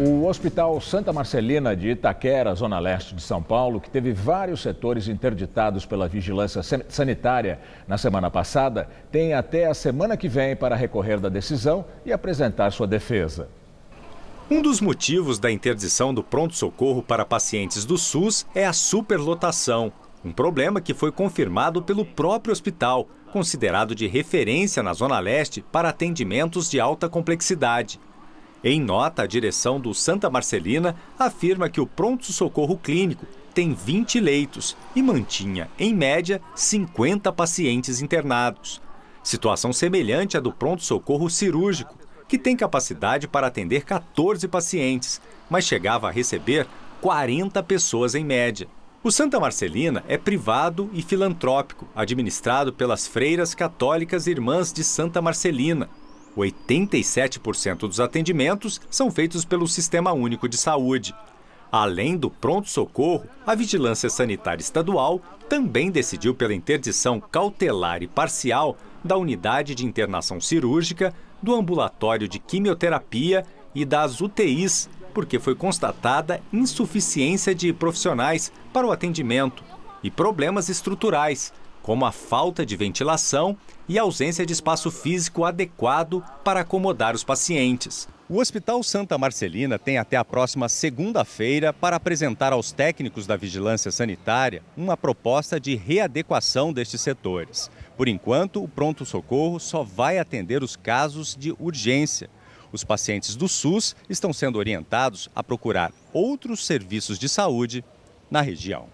O Hospital Santa Marcelina de Itaquera, Zona Leste de São Paulo, que teve vários setores interditados pela vigilância sanitária na semana passada, tem até a semana que vem para recorrer da decisão e apresentar sua defesa. Um dos motivos da interdição do pronto-socorro para pacientes do SUS é a superlotação, um problema que foi confirmado pelo próprio hospital, considerado de referência na Zona Leste para atendimentos de alta complexidade. Em nota, a direção do Santa Marcelina afirma que o pronto-socorro clínico tem 20 leitos e mantinha, em média, 50 pacientes internados. Situação semelhante à do pronto-socorro cirúrgico, que tem capacidade para atender 14 pacientes, mas chegava a receber 40 pessoas em média. O Santa Marcelina é privado e filantrópico, administrado pelas freiras católicas Irmãs de Santa Marcelina, 87% dos atendimentos são feitos pelo Sistema Único de Saúde. Além do pronto-socorro, a Vigilância Sanitária Estadual também decidiu pela interdição cautelar e parcial da unidade de internação cirúrgica, do ambulatório de quimioterapia e das UTIs, porque foi constatada insuficiência de profissionais para o atendimento e problemas estruturais, como a falta de ventilação e ausência de espaço físico adequado para acomodar os pacientes. O Hospital Santa Marcelina tem até a próxima segunda-feira para apresentar aos técnicos da vigilância sanitária uma proposta de readequação destes setores. Por enquanto, o pronto-socorro só vai atender os casos de urgência. Os pacientes do SUS estão sendo orientados a procurar outros serviços de saúde na região.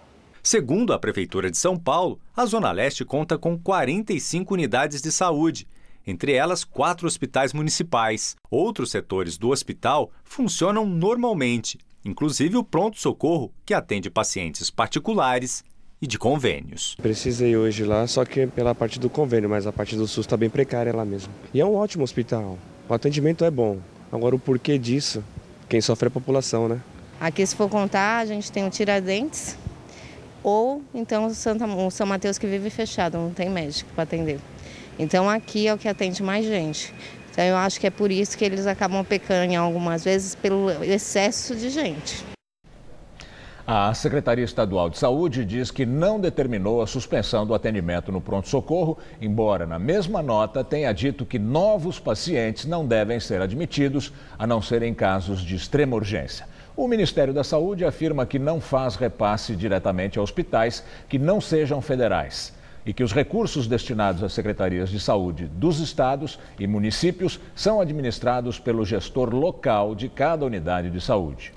Segundo a Prefeitura de São Paulo, a Zona Leste conta com 45 unidades de saúde, entre elas quatro hospitais municipais. Outros setores do hospital funcionam normalmente, inclusive o pronto-socorro, que atende pacientes particulares e de convênios. Precisei hoje lá, só que pela parte do convênio, mas a parte do SUS está bem precária lá mesmo. E é um ótimo hospital, o atendimento é bom. Agora, o porquê disso? Quem sofre é a população, né? Aqui, se for contar, a gente tem o Tiradentes, ou então Santa, o São Mateus que vive fechado, não tem médico para atender. Então aqui é o que atende mais gente. Então eu acho que é por isso que eles acabam pecando algumas vezes pelo excesso de gente. A Secretaria Estadual de Saúde diz que não determinou a suspensão do atendimento no pronto-socorro, embora na mesma nota tenha dito que novos pacientes não devem ser admitidos, a não ser em casos de extrema urgência. O Ministério da Saúde afirma que não faz repasse diretamente a hospitais que não sejam federais e que os recursos destinados às secretarias de saúde dos estados e municípios são administrados pelo gestor local de cada unidade de saúde.